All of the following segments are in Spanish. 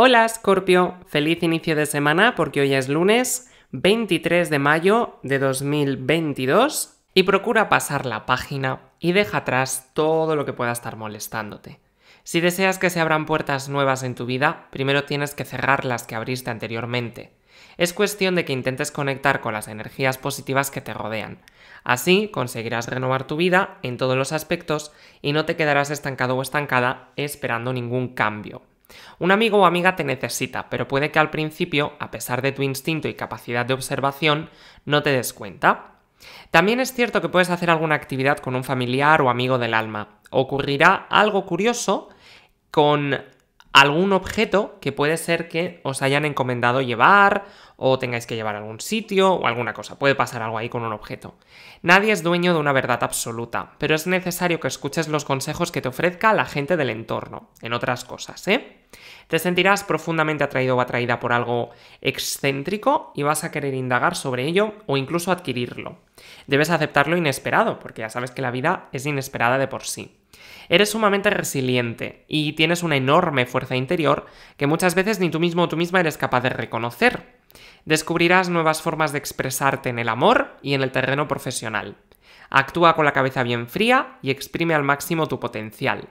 Hola Scorpio, feliz inicio de semana porque hoy es lunes 23 de mayo de 2022 y procura pasar la página y deja atrás todo lo que pueda estar molestándote. Si deseas que se abran puertas nuevas en tu vida, primero tienes que cerrar las que abriste anteriormente. Es cuestión de que intentes conectar con las energías positivas que te rodean. Así conseguirás renovar tu vida en todos los aspectos y no te quedarás estancado o estancada esperando ningún cambio. Un amigo o amiga te necesita, pero puede que al principio, a pesar de tu instinto y capacidad de observación, no te des cuenta. También es cierto que puedes hacer alguna actividad con un familiar o amigo del alma. Ocurrirá algo curioso con algún objeto que puede ser que os hayan encomendado llevar o tengáis que llevar a algún sitio o alguna cosa. Puede pasar algo ahí con un objeto. Nadie es dueño de una verdad absoluta, pero es necesario que escuches los consejos que te ofrezca la gente del entorno, en otras cosas, ¿eh? Te sentirás profundamente atraído o atraída por algo excéntrico y vas a querer indagar sobre ello o incluso adquirirlo. Debes aceptarlo inesperado, porque ya sabes que la vida es inesperada de por sí. Eres sumamente resiliente y tienes una enorme fuerza interior que muchas veces ni tú mismo o tú misma eres capaz de reconocer. Descubrirás nuevas formas de expresarte en el amor y en el terreno profesional. Actúa con la cabeza bien fría y exprime al máximo tu potencial.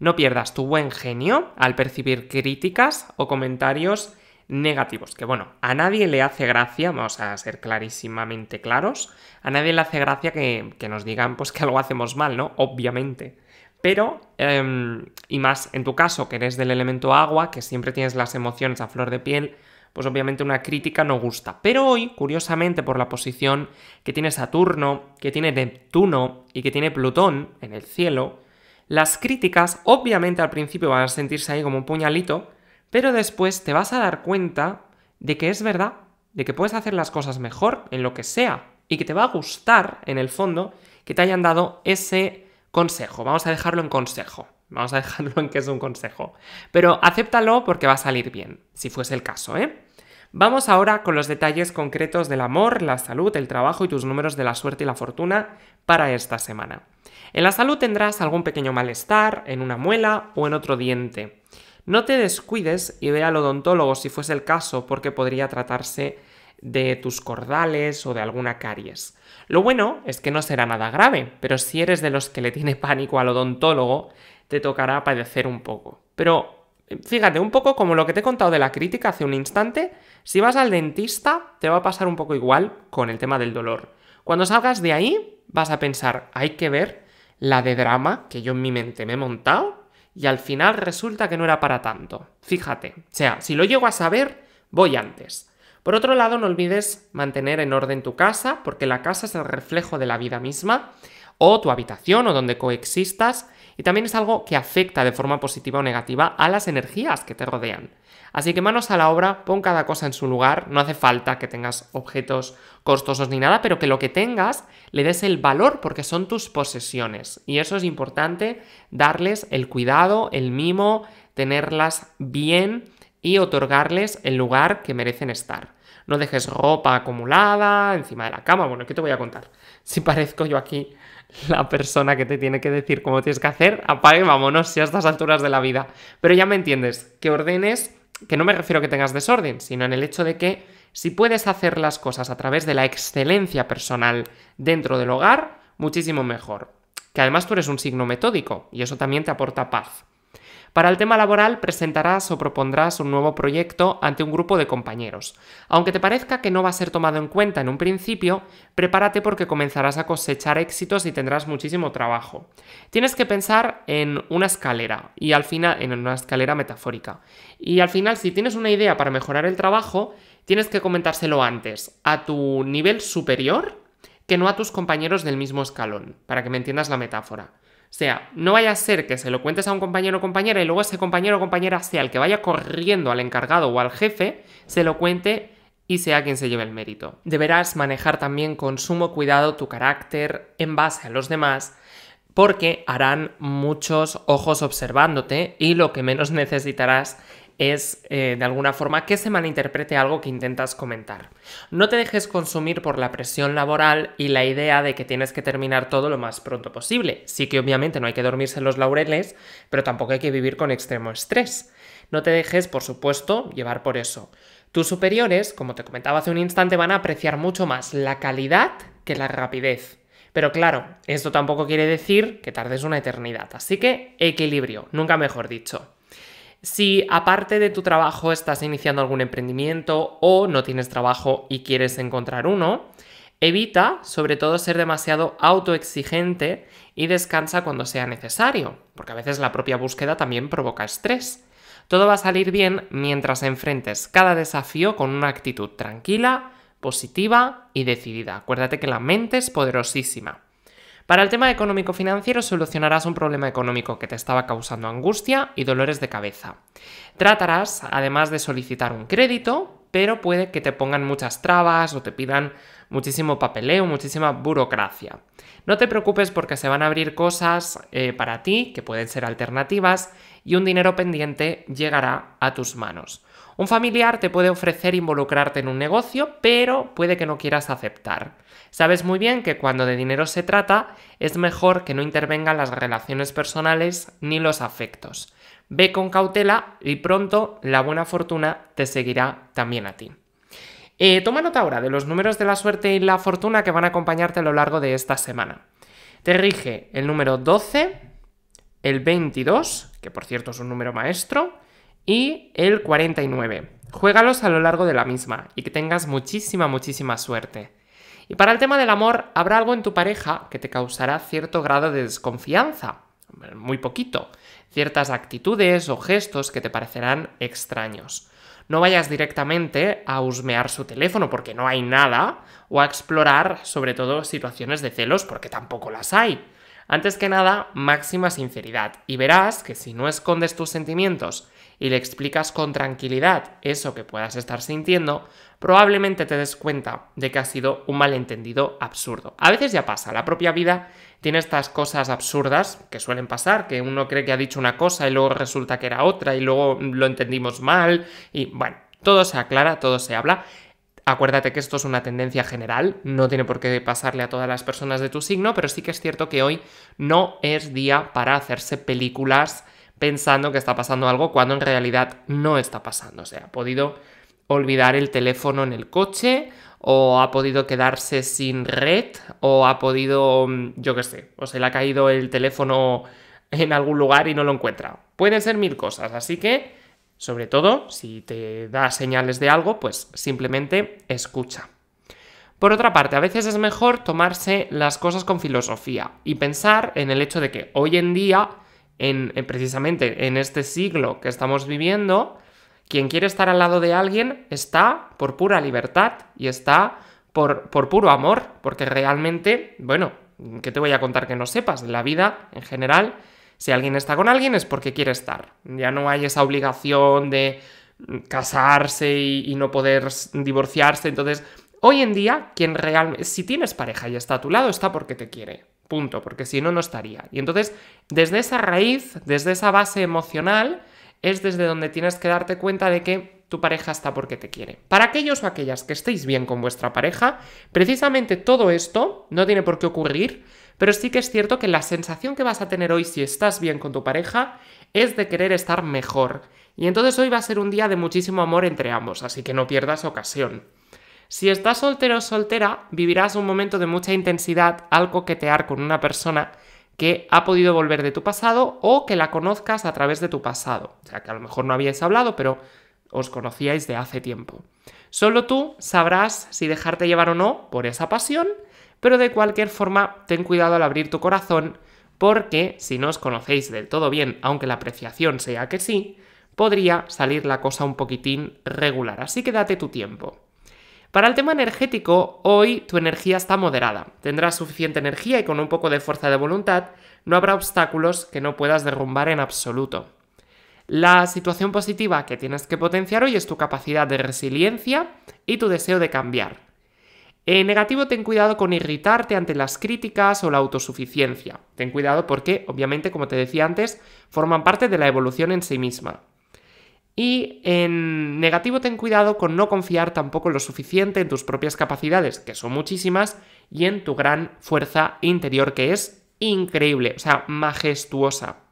No pierdas tu buen genio al percibir críticas o comentarios negativos, que bueno, a nadie le hace gracia, vamos a ser clarísimamente claros, a nadie le hace gracia que, nos digan pues que algo hacemos mal, ¿no? Obviamente. Pero, em, y más en tu caso, que eres del elemento agua, que siempre tienes las emociones a flor de piel, pues obviamente una crítica no gusta. Pero hoy, curiosamente, por la posición que tiene Saturno, que tiene Neptuno y que tiene Plutón en el cielo, las críticas obviamente al principio van a sentirse ahí como un puñalito, pero después te vas a dar cuenta de que es verdad, de que puedes hacer las cosas mejor en lo que sea y que te va a gustar en el fondo que te hayan dado ese Consejo, vamos a dejarlo en consejo. Vamos a dejarlo en que es un consejo. Pero acéptalo porque va a salir bien, si fuese el caso, ¿eh? Vamos ahora con los detalles concretos del amor, la salud, el trabajo y tus números de la suerte y la fortuna para esta semana. En la salud tendrás algún pequeño malestar en una muela o en otro diente. No te descuides y ve al odontólogo si fuese el caso porque podría tratarse de tus cordales o de alguna caries. Lo bueno es que no será nada grave, pero si eres de los que le tiene pánico al odontólogo, te tocará padecer un poco. Pero fíjate, un poco como lo que te he contado de la crítica hace un instante, si vas al dentista te va a pasar un poco igual con el tema del dolor. Cuando salgas de ahí vas a pensar, hay que ver la de drama que yo en mi mente me he montado y al final resulta que no era para tanto. Fíjate, o sea, si lo llego a saber, voy antes. Por otro lado, no olvides mantener en orden tu casa, porque la casa es el reflejo de la vida misma, o tu habitación, o donde coexistas, y también es algo que afecta de forma positiva o negativa a las energías que te rodean. Así que manos a la obra, pon cada cosa en su lugar, no hace falta que tengas objetos costosos ni nada, pero que lo que tengas le des el valor porque son tus posesiones. Y eso es importante, darles el cuidado, el mimo, tenerlas bien y otorgarles el lugar que merecen estar. No dejes ropa acumulada encima de la cama. Bueno, ¿qué te voy a contar? Si parezco yo aquí la persona que te tiene que decir cómo tienes que hacer, apague, vámonos, si a estas alturas de la vida. Pero ya me entiendes, que ordenes, que no me refiero a que tengas desorden, sino en el hecho de que si puedes hacer las cosas a través de la excelencia personal dentro del hogar, muchísimo mejor. Que además tú eres un signo metódico y eso también te aporta paz. Para el tema laboral presentarás o propondrás un nuevo proyecto ante un grupo de compañeros. Aunque te parezca que no va a ser tomado en cuenta en un principio, prepárate porque comenzarás a cosechar éxitos y tendrás muchísimo trabajo. Tienes que pensar en una escalera y al final en una escalera metafórica. Y al final si tienes una idea para mejorar el trabajo, tienes que comentárselo antes a tu nivel superior que no a tus compañeros del mismo escalón, para que me entiendas la metáfora. O sea, no vaya a ser que se lo cuentes a un compañero o compañera y luego ese compañero o compañera sea el que vaya corriendo al encargado o al jefe, se lo cuente y sea quien se lleve el mérito. Deberás manejar también con sumo cuidado tu carácter en base a los demás porque harán muchos ojos observándote y lo que menos necesitarás es eh, de alguna forma que se malinterprete algo que intentas comentar. No te dejes consumir por la presión laboral y la idea de que tienes que terminar todo lo más pronto posible. Sí que obviamente no hay que dormirse en los laureles, pero tampoco hay que vivir con extremo estrés. No te dejes, por supuesto, llevar por eso. Tus superiores, como te comentaba hace un instante, van a apreciar mucho más la calidad que la rapidez. Pero claro, esto tampoco quiere decir que tardes una eternidad, así que equilibrio, nunca mejor dicho. Si aparte de tu trabajo estás iniciando algún emprendimiento o no tienes trabajo y quieres encontrar uno, evita sobre todo ser demasiado autoexigente y descansa cuando sea necesario, porque a veces la propia búsqueda también provoca estrés. Todo va a salir bien mientras enfrentes cada desafío con una actitud tranquila, positiva y decidida. Acuérdate que la mente es poderosísima. Para el tema económico-financiero solucionarás un problema económico que te estaba causando angustia y dolores de cabeza. Tratarás, además de solicitar un crédito, pero puede que te pongan muchas trabas o te pidan muchísimo papeleo, muchísima burocracia. No te preocupes porque se van a abrir cosas eh, para ti que pueden ser alternativas y un dinero pendiente llegará a tus manos. Un familiar te puede ofrecer involucrarte en un negocio, pero puede que no quieras aceptar. Sabes muy bien que cuando de dinero se trata, es mejor que no intervengan las relaciones personales ni los afectos. Ve con cautela y pronto la buena fortuna te seguirá también a ti. Eh, toma nota ahora de los números de la suerte y la fortuna que van a acompañarte a lo largo de esta semana. Te rige el número 12, el 22, que por cierto es un número maestro, y el 49. Juégalos a lo largo de la misma y que tengas muchísima, muchísima suerte. Y para el tema del amor, habrá algo en tu pareja que te causará cierto grado de desconfianza, muy poquito, ciertas actitudes o gestos que te parecerán extraños. No vayas directamente a husmear su teléfono porque no hay nada, o a explorar sobre todo situaciones de celos porque tampoco las hay. Antes que nada, máxima sinceridad y verás que si no escondes tus sentimientos y le explicas con tranquilidad eso que puedas estar sintiendo, probablemente te des cuenta de que ha sido un malentendido absurdo. A veces ya pasa, la propia vida tiene estas cosas absurdas que suelen pasar, que uno cree que ha dicho una cosa y luego resulta que era otra y luego lo entendimos mal y bueno, todo se aclara, todo se habla Acuérdate que esto es una tendencia general, no tiene por qué pasarle a todas las personas de tu signo, pero sí que es cierto que hoy no es día para hacerse películas pensando que está pasando algo cuando en realidad no está pasando. O sea, ha podido olvidar el teléfono en el coche o ha podido quedarse sin red o ha podido, mm, yo qué sé, o se le ha caído el teléfono en algún lugar y no lo encuentra. Pueden ser mil cosas, así que sobre todo, si te da señales de algo, pues simplemente escucha. Por otra parte, a veces es mejor tomarse las cosas con filosofía y pensar en el hecho de que hoy en día, en, precisamente en este siglo que estamos viviendo, quien quiere estar al lado de alguien está por pura libertad y está por, por puro amor, porque realmente, bueno, ¿qué te voy a contar que no sepas? La vida en general si alguien está con alguien es porque quiere estar. Ya no hay esa obligación de casarse y, no poder divorciarse. Entonces, hoy en día, quien si tienes pareja y está a tu lado, está porque te quiere. Punto, porque si no, no estaría. Y entonces, desde esa raíz, desde esa base emocional, es desde donde tienes que darte cuenta de que tu pareja está porque te quiere. Para aquellos o aquellas que estéis bien con vuestra pareja, precisamente todo esto no tiene por qué ocurrir pero sí que es cierto que la sensación que vas a tener hoy si estás bien con tu pareja es de querer estar mejor. Y entonces hoy va a ser un día de muchísimo amor entre ambos, así que no pierdas ocasión. Si estás soltero o soltera, vivirás un momento de mucha intensidad al coquetear con una persona que ha podido volver de tu pasado o que la conozcas a través de tu pasado. O sea, que a lo mejor no habíais hablado, pero os conocíais de hace tiempo. Solo tú sabrás si dejarte llevar o no por esa pasión pero de cualquier forma, ten cuidado al abrir tu corazón, porque si no os conocéis del todo bien, aunque la apreciación sea que sí, podría salir la cosa un poquitín regular, así que date tu tiempo. Para el tema energético, hoy tu energía está moderada, tendrás suficiente energía y con un poco de fuerza de voluntad no habrá obstáculos que no puedas derrumbar en absoluto. La situación positiva que tienes que potenciar hoy es tu capacidad de resiliencia y tu deseo de cambiar. En negativo, ten cuidado con irritarte ante las críticas o la autosuficiencia. Ten cuidado porque, obviamente, como te decía antes, forman parte de la evolución en sí misma. Y en negativo, ten cuidado con no confiar tampoco lo suficiente en tus propias capacidades, que son muchísimas, y en tu gran fuerza interior, que es increíble, o sea, majestuosa.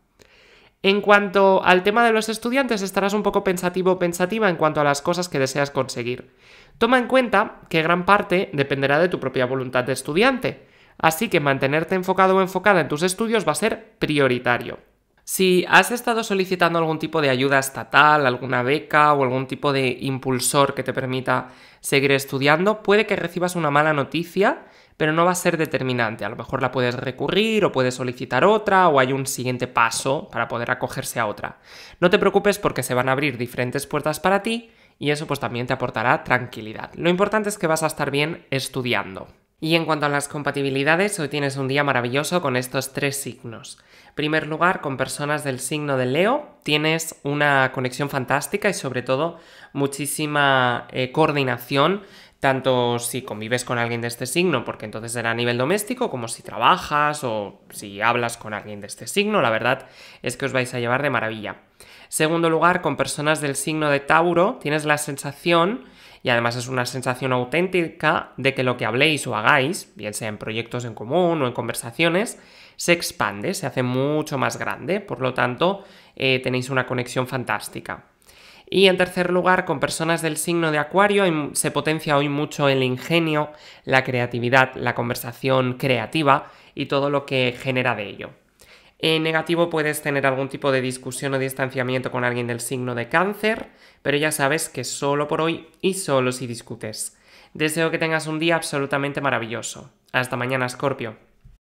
En cuanto al tema de los estudiantes, estarás un poco pensativo o pensativa en cuanto a las cosas que deseas conseguir. Toma en cuenta que gran parte dependerá de tu propia voluntad de estudiante, así que mantenerte enfocado o enfocada en tus estudios va a ser prioritario. Si has estado solicitando algún tipo de ayuda estatal, alguna beca o algún tipo de impulsor que te permita seguir estudiando, puede que recibas una mala noticia pero no va a ser determinante. A lo mejor la puedes recurrir o puedes solicitar otra o hay un siguiente paso para poder acogerse a otra. No te preocupes porque se van a abrir diferentes puertas para ti y eso pues también te aportará tranquilidad. Lo importante es que vas a estar bien estudiando. Y en cuanto a las compatibilidades, hoy tienes un día maravilloso con estos tres signos. En primer lugar, con personas del signo de Leo, tienes una conexión fantástica y sobre todo muchísima eh, coordinación tanto si convives con alguien de este signo, porque entonces será a nivel doméstico, como si trabajas o si hablas con alguien de este signo, la verdad es que os vais a llevar de maravilla. Segundo lugar, con personas del signo de Tauro tienes la sensación, y además es una sensación auténtica, de que lo que habléis o hagáis, bien sea en proyectos en común o en conversaciones, se expande, se hace mucho más grande, por lo tanto eh, tenéis una conexión fantástica. Y en tercer lugar, con personas del signo de Acuario se potencia hoy mucho el ingenio, la creatividad, la conversación creativa y todo lo que genera de ello. En negativo puedes tener algún tipo de discusión o distanciamiento con alguien del signo de cáncer, pero ya sabes que solo por hoy y solo si discutes. Deseo que tengas un día absolutamente maravilloso. Hasta mañana, Scorpio.